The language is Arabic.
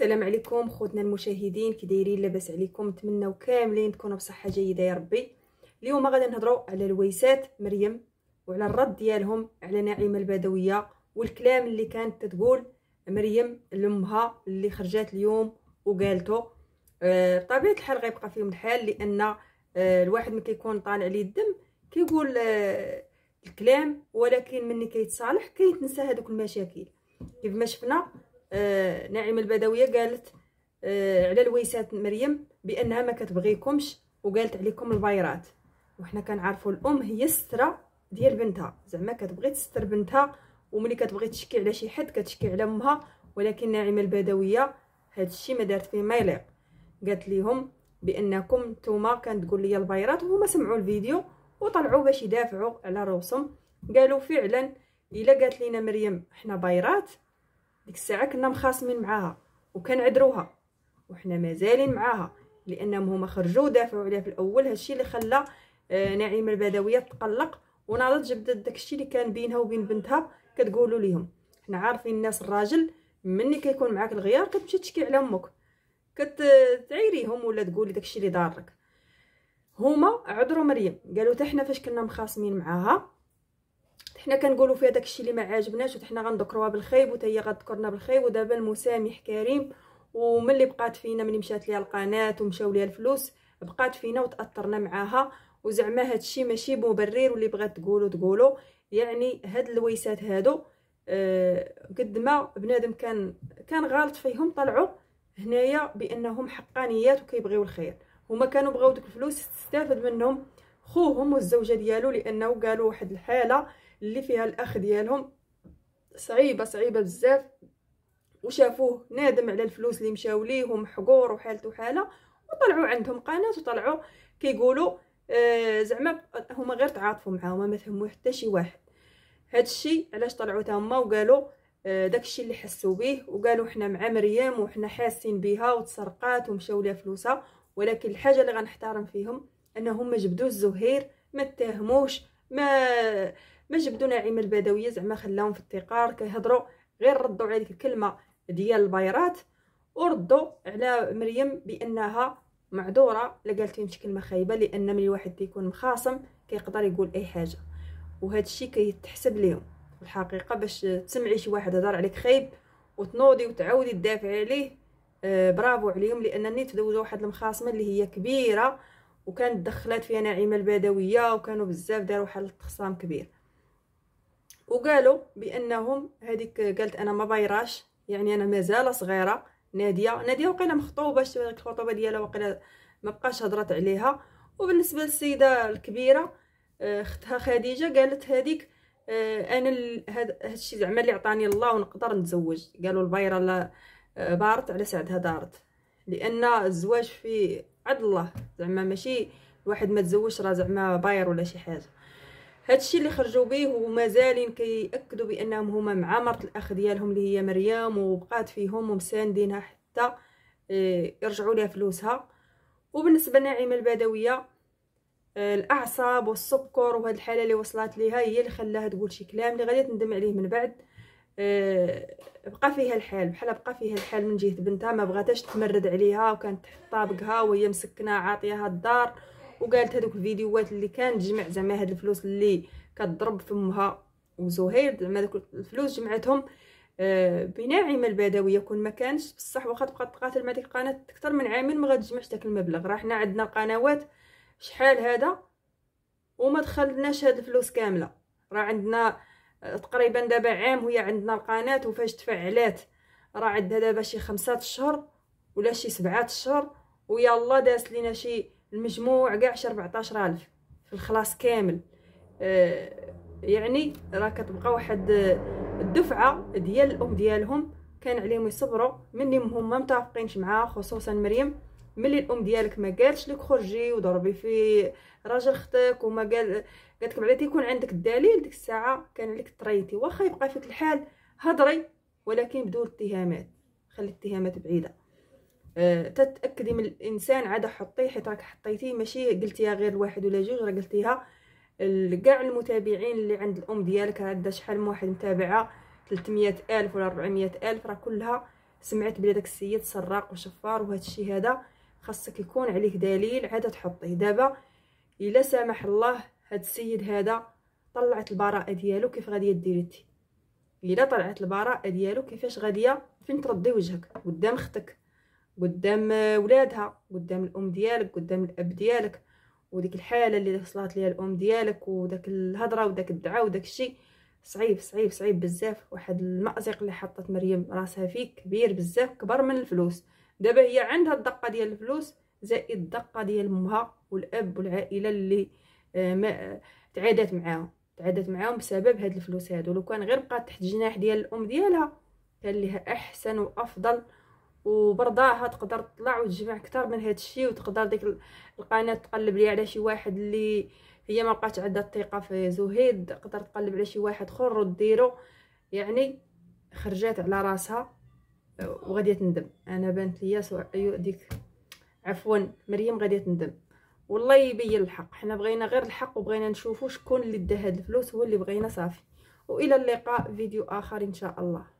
السلام عليكم خوتنا المشاهدين كي دايرين لاباس عليكم نتمنوا كاملين تكونوا بصحه جيده يا ربي اليوم غادي نهضروا على الويسات مريم وعلى الرد ديالهم على نعيمه البدويه والكلام اللي كانت تتقول مريم لامها اللي خرجات اليوم وقالته آه بطبيعه الحال غيبقى فيهم الحال لان آه الواحد ملي كيكون طالع ليه الدم كيقول آه الكلام ولكن ملي كيتصالح كيتنسى هذوك المشاكل كيف ما شفنا آه، ناعمه البدويه قالت آه، على لويسات مريم بانها ما كتبغيكمش وقالت عليكم البايرات وحنا كنعرفوا الام هي الستره ديال بنتها زعما كتبغي تستر بنتها وملي كتبغي تشكي على شي حد كتشكي على امها ولكن ناعمه البدويه الشيء ما دارت فيه ما يليق قالت ليهم بانكم نتوما كتقول لي البايرات وهما سمعوا الفيديو وطلعوا باش يدافعوا على روسهم قالوا فعلا الا قالت لينا مريم حنا بايرات ديك الساعه كنا مخاصمين معاها وكنعذروها وحنا مازالين معاها لانهم هما خرجوا ودافعوا عليها في الاول هادشي اللي خلى آه، نعيمه البدويه تقلق وناضت جبدت داكشي اللي كان بينها وبين بنتها كتقولوا ليهم حنا عارفين الناس الراجل مني كيكون معاك الغيار كتمشي تشكي على امك كتعيريهم ولا تقولي داكشي اللي دارك هما عذروا مريم قالوا حتى حنا فاش كنا مخاصمين معاها حنا كنقولوا فيها داكشي اللي ما عاجبناش وحنا غنذكروها بالخايب وتا هي غتذكرنا بالخايب ودابا المسامح كريم ومن اللي بقات فينا ملي مشات ليها القناه ومشاو ليها الفلوس بقات فينا وتاثرنا معاها وزعما الشيء ماشي مبرر واللي بغات تقولو تقولو يعني هاد اللويسات هادو أه قد ما بنادم كان كان غالط فيهم طلعوا هنايا بانهم حقانيات وكيبغيو الخير هما كانوا بغاو ديك الفلوس تستافد منهم خوهم والزوجه ديالو لانه قالوا واحد الحاله اللي فيها الاخ ديالهم صعيبه صعيبه بزاف وشافوه نادم على الفلوس اللي مشاو ليه ومحقور وحالته حاله وطلعوا عندهم قناه وطلعوا كيقولوا آه زعما هما غير تعاطفوا معاهم وما فهموا حتى شي واحد هادشي علاش طلعوا تما وقالوا آه داكشي اللي حسوا به وقالوا حنا مع مريم وحنا حاسين بها وتسرقات ومشاو ليها فلوسها ولكن الحاجه اللي غنحترم فيهم انهم ما جبدوش زهير ما اتهموش ما ما جبدوا ناعمه البدويه زعما خلاهم في التقار كيهضروا غير ردوا على ديك الكلمه ديال البيرات وردوا على مريم بانها معذوره لا قالت لهم شي كلمه خايبه لان ملي واحد تيكون مخاصم كيقدر يقول اي حاجه وهذا الشيء كيتحسب في الحقيقه باش تسمعي شي واحد هضر عليك خايب وتنوضي وتعاودي تدافعي عليه آه برافو عليهم لانني تدوزوا واحد المخاصمه اللي هي كبيره وكانت دخلات فيها نعيمه البدويه وكانوا بزاف داروا واحد الخصام كبير وقالوا بانهم هذيك قالت انا ما بايراش يعني انا مازال صغيره ناديه ناديه وقيله مخطوبه الخطوبه ديالها وقيله ما بقاش هضرات عليها وبالنسبه للسيده الكبيره آه، اختها خديجه قالت هذيك آه، انا هادشي زعما اللي عطاني الله ونقدر نتزوج قالوا البايره لا آه، بارت على سعدها دارت لان الزواج في عد الله زعما ماشي الواحد ما تزوجش راه زعما باير ولا شي حاجه هادشي اللي خرجوا به ومازالين كيأكدوا بانهم هما مع مرت الاخ ديالهم اللي هي مريم وبقات فيهم ومساندينها حتى آه، يرجعوا لها فلوسها وبالنسبه لنعيمه البدويه آه، الاعصاب والسكر وهاد الحاله اللي وصلت ليها هي اللي خلاها تقول شي كلام اللي غادي تندم عليه من بعد آه، بقى فيها الحال بحال بقى فيها الحال من جهه بنتها ما بغاتهاش تمرد عليها وكانت تحط طابقها وهي مسكنه عاطيها الدار وقالت هذوك الفيديوهات اللي كان تجمع زعما هاد الفلوس اللي كتضرب فمها وزهير زعما دوك الفلوس جمعتهم آه بناعمه البداويه كون ما كانش بصح واخا تبقى تقاتل مع ديك القناه اكثر من عامين ما غتجمعش داك المبلغ راه حنا عندنا قنوات شحال هذا وما دخلناش هاد الفلوس كامله راه عندنا آه، تقريبا دابا عام وهي عندنا القناه وفاش تفعلات راه عندها دابا شي خمسة اشهر ولا شي سبعة اشهر ويلا داس لينا شي المجموع كاع شي 14000 في الخلاص كامل آه، يعني راه كتبقى واحد آه، الدفعه ديال الام ديالهم كان عليهم يصبروا ملي هما متفقينش معاه خصوصا مريم ملي الام ديالك ما قالتش لك خرجي وضربي في راجل اختك وما قال قالت لك بعدا يكون عندك الدليل ديك الساعه كان عليك تريتي واخا يبقى فيك الحال هضري ولكن بدون اتهامات خلي الاتهامات بعيده آه، تتاكدي من الانسان عاد حطيه حيت راك حطيتيه ماشي قلتيها غير واحد ولا جوج راه قلتيها لكاع المتابعين اللي عند الام ديالك راه عندها شحال من واحد متابعه 300 الف ولا 400 الف راه كلها سمعت بلي داك السيد سراق وشفار وهذا الشيء هذا خاصك يكون عليك دليل عاد تحطيه دابا الا سمح الله هاد السيد هذا طلعت البراءه ديالو كيف غادي ديري الا طلعت البراءه ديالو كيفاش غاديه فين تردي وجهك قدام اختك قدام ولادها قدام الام ديالك قدام الاب ديالك وديك الحاله اللي وصلت ليها الام ديالك وداك الهضره وداك الدعاء وداك الشيء صعيب صعيب صعيب بزاف واحد المازق اللي حطت مريم راسها فيه كبير بزاف كبر من الفلوس دابا هي عندها الدقه ديال الفلوس زائد الدقه ديال مها والاب والعائله اللي آه، ما تعادت معاهم تعادت معاهم بسبب هاد الفلوس هادو لو كان غير بقات تحت الجناح ديال الام ديالها كان ليها احسن وافضل وبرضاها تقدر تطلع وتجمع اكثر من هذا الشيء وتقدر ديك القناه تقلب لي على شي واحد اللي هي ما بقات عندها الثقه في زهيد تقدر تقلب على شي واحد اخر وديرو يعني خرجات على راسها وغادي تندم انا بانت ليا سواء ديك عفوا مريم غادي تندم والله يبين الحق حنا بغينا غير الحق وبغينا نشوفوا شكون اللي دا هاد الفلوس هو اللي بغينا صافي والى اللقاء فيديو اخر ان شاء الله